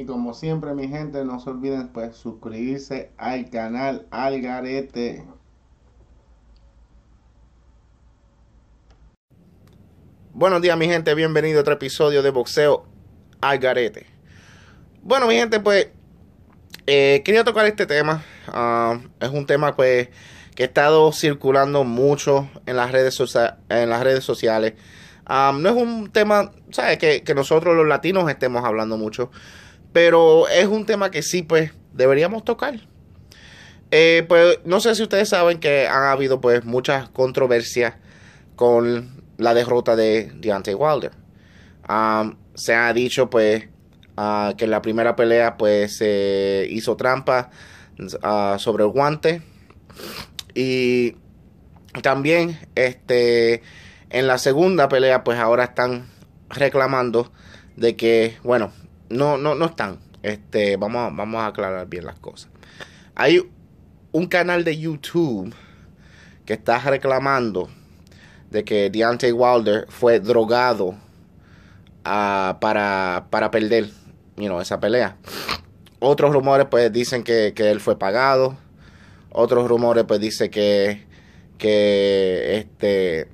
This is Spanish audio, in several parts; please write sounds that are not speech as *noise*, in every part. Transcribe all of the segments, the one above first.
Y como siempre, mi gente, no se olviden pues suscribirse al canal Algarete. Buenos días, mi gente. Bienvenido a otro episodio de Boxeo Algarete. Bueno, mi gente, pues eh, quería tocar este tema. Ah, es un tema pues que ha estado circulando mucho en las redes, en las redes sociales. Ah, no es un tema, ¿sabes? que nosotros los latinos estemos hablando mucho. Pero es un tema que sí, pues, deberíamos tocar. Eh, pues no sé si ustedes saben que han habido pues muchas controversias con la derrota de Deontay Wilder. se ha dicho pues ah, que en la primera pelea pues se hizo trampa ah, sobre el guante y también este en la segunda pelea pues ahora están reclamando de que bueno no, no, no están. Este, vamos, vamos a aclarar bien las cosas. Hay un canal de YouTube que está reclamando de que Deontay Wilder fue drogado ah, para, perder esa pelea. Otros rumores pues dicen que, él fue pagado. Otros rumores pues dicen que, que este,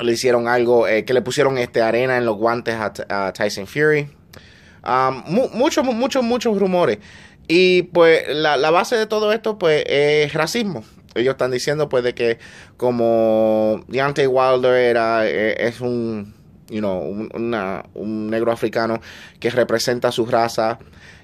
le hicieron algo, eh, que le pusieron este, arena en los guantes a Tyson Fury. Ah, muchos, muchos, muchos rumores. Y pues la, la, base de todo esto pues es racismo. Ellos están diciendo pues de que como Deontay Wilder era, eh, es un, you un, negro africano que representa su raza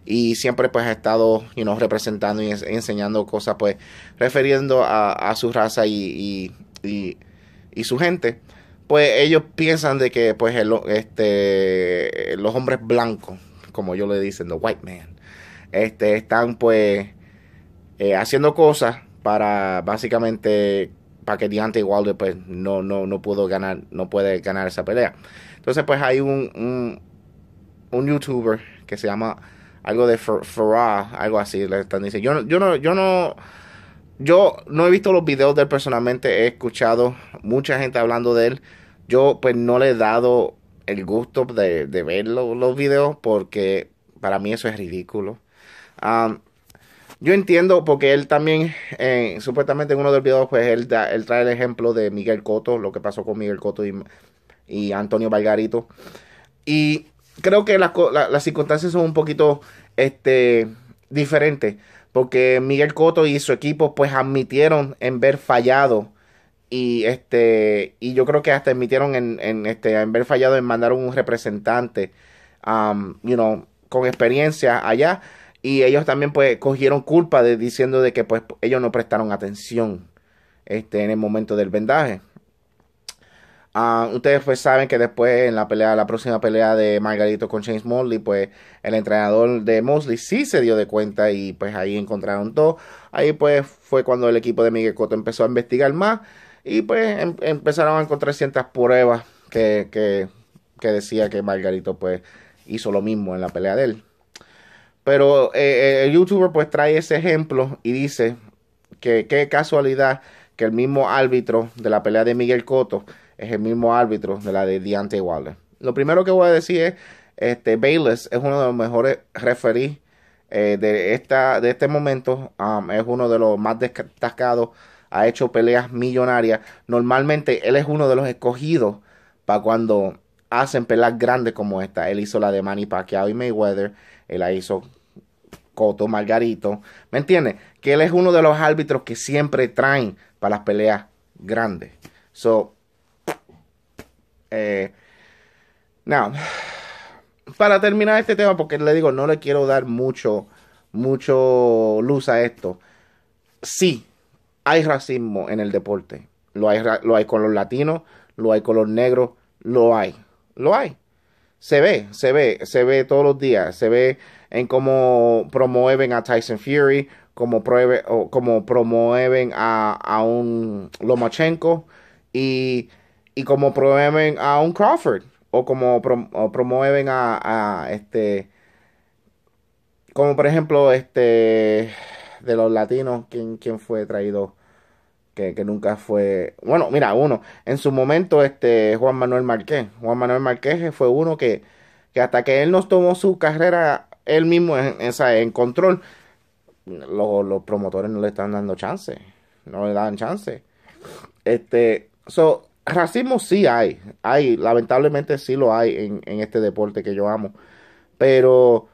y siempre pues ha estado representando y enseñando cosas pues refiriendo a, su raza y, y, su gente pues ellos piensan de que pues este, los hombres blancos como yo le dicen, the white man, este, están pues eh, haciendo cosas para básicamente para que Deontay Wilder pues no, no, no pudo ganar, no puede ganar esa pelea. Entonces pues hay un, un, youtuber que se llama algo de Farah, algo así, le están diciendo. Yo, yo no, yo no, yo no he visto los videos de él personalmente, he escuchado mucha gente hablando de él. Yo pues no le he dado el gusto de, de ver los videos porque para mí eso es ridículo. yo entiendo porque él también, eh, supuestamente en uno de los videos, pues él, trae el ejemplo de Miguel Coto, lo que pasó con Miguel Coto y, Antonio Valgarito. Y creo que las, circunstancias son un poquito este, diferentes porque Miguel Coto y su equipo pues admitieron en ver fallado y este y yo creo que hasta admitieron en, en este en haber fallado en mandar un representante um, you know, con experiencia allá y ellos también pues cogieron culpa de diciendo de que pues ellos no prestaron atención este en el momento del vendaje ah, ustedes pues saben que después en la pelea la próxima pelea de Margarito con James Mosley pues el entrenador de Mosley sí se dio de cuenta y pues ahí encontraron todo ahí pues fue cuando el equipo de Miguel Cotto empezó a investigar más y pues em, empezaron a encontrar ciertas pruebas que, que, que, decía que Margarito pues hizo lo mismo en la pelea de él. Pero eh, eh, el youtuber pues trae ese ejemplo y dice que qué casualidad que el mismo árbitro de la pelea de Miguel Cotto es el mismo árbitro de la de Deontay Wilder. Lo primero que voy a decir es, este, Bayless es uno de los mejores referees eh, de, esta, de este momento. Um, es uno de los más destacados ha hecho peleas millonarias. Normalmente él es uno de los escogidos para cuando hacen peleas grandes como esta. Él hizo la de Manny Pacquiao y Mayweather, él la hizo Coto Margarito. ¿Me entiendes? Que él es uno de los árbitros que siempre traen para las peleas grandes. So, eh, now, para terminar este tema, porque le digo, no le quiero dar mucho, mucho luz a esto. Sí, hay racismo en el deporte. Lo hay, lo hay con los latinos, lo hay con los negros, lo hay. Lo hay. Se ve, se ve, se ve todos los días. Se ve en cómo promueven a Tyson Fury, cómo, promueven a, un Lomachenko y, y cómo promueven a un Crawford o como promueven a este como por ejemplo este de los latinos, Quien fue traído? Que, nunca fue. Bueno, mira, uno. En su momento, este Juan Manuel Marqués Juan Manuel Marqués fue uno que, que hasta que él nos tomó su carrera él mismo en, control, los, promotores no le están dando chance. No le dan chance. Este, so, racismo sí hay. Hay, lamentablemente sí lo hay en, en este deporte que yo amo. Pero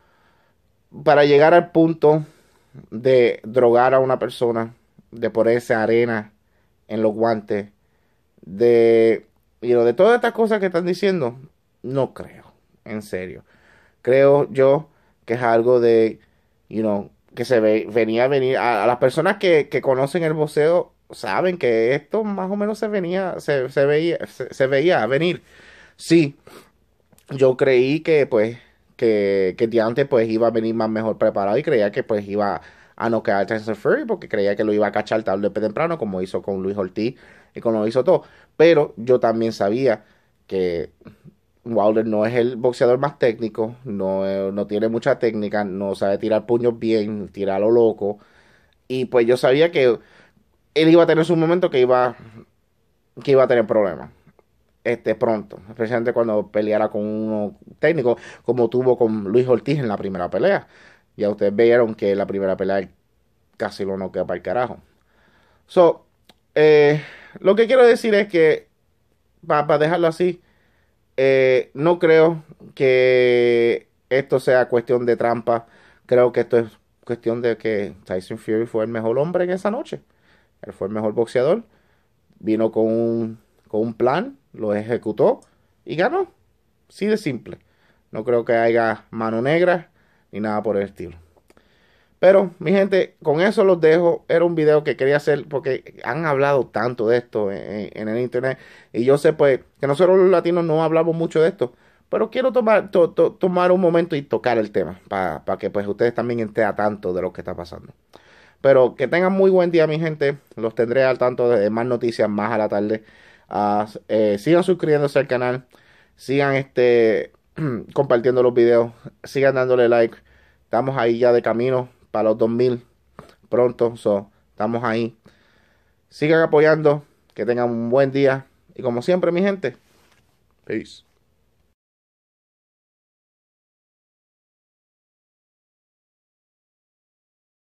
para llegar al punto de drogar a una persona, de ponerse arena en los guantes, de, de todas estas cosas que están diciendo, no creo, en serio. Creo yo que es algo de, you que se ve, venía a venir, a, las personas que, conocen el boxeo saben que esto más o menos se venía, se, veía, se, venir. Sí, yo creí que pues que, que Deontay pues iba a venir más mejor preparado y creía que pues iba a no quedar Tyson Fury porque creía que lo iba a cachar tarde o temprano como hizo con Luis Ortiz y como lo hizo todo. Pero yo también sabía que Wilder no es el boxeador más técnico, no, no tiene mucha técnica, no sabe tirar puños bien, tirar lo loco. Y pues yo sabía que él iba a tener su momento que iba, que iba a tener problemas este, pronto, especialmente cuando peleara con Un técnico, como tuvo con Luis Ortiz en la primera pelea. Ya ustedes vieron que la primera pelea casi lo no queda para el carajo. So, eh, lo que quiero decir es que, para dejarlo así, eh, no creo que esto sea cuestión de trampa. Creo que esto es cuestión de que Tyson Fury fue el mejor hombre en esa noche. Él fue el mejor boxeador. Vino con un un plan, lo ejecutó y ganó. Sí de simple. No creo que haya mano negra ni nada por el estilo. Pero, mi gente, con eso los dejo. Era un video que quería hacer porque han hablado tanto de esto en, el internet. Y yo sé, pues, que nosotros los latinos no hablamos mucho de esto. Pero quiero tomar, tomar un momento y tocar el tema para que, pues, ustedes también estén a tanto de lo que está pasando. Pero que tengan muy buen día, mi gente. Los tendré al tanto de más noticias más a la tarde. Ah, eh, sigan suscribiéndose al canal, sigan este, *clears throat* compartiendo los videos, sigan dándole like. Estamos ahí ya de camino para los 2000 pronto, so, estamos ahí. Sigan apoyando, que tengan un buen día y como siempre mi gente, peace.